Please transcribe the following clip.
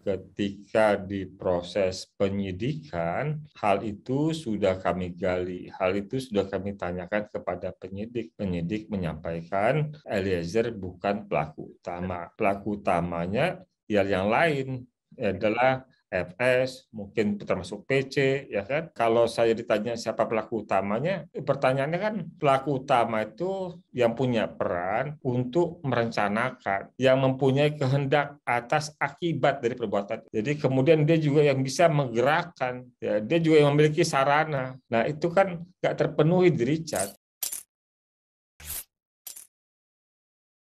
ketika diproses penyidikan, hal itu sudah kami gali, hal itu sudah kami tanyakan kepada penyidik. Penyidik menyampaikan Eliezer bukan pelaku utama. Pelaku utamanya ya yang lain adalah FS, mungkin termasuk PC, ya kan? Kalau saya ditanya siapa pelaku utamanya, pertanyaannya kan pelaku utama itu yang punya peran untuk merencanakan, yang mempunyai kehendak atas akibat dari perbuatan. Jadi kemudian dia juga yang bisa menggerakkan, ya, dia juga yang memiliki sarana. Nah itu kan nggak terpenuhi di Richard.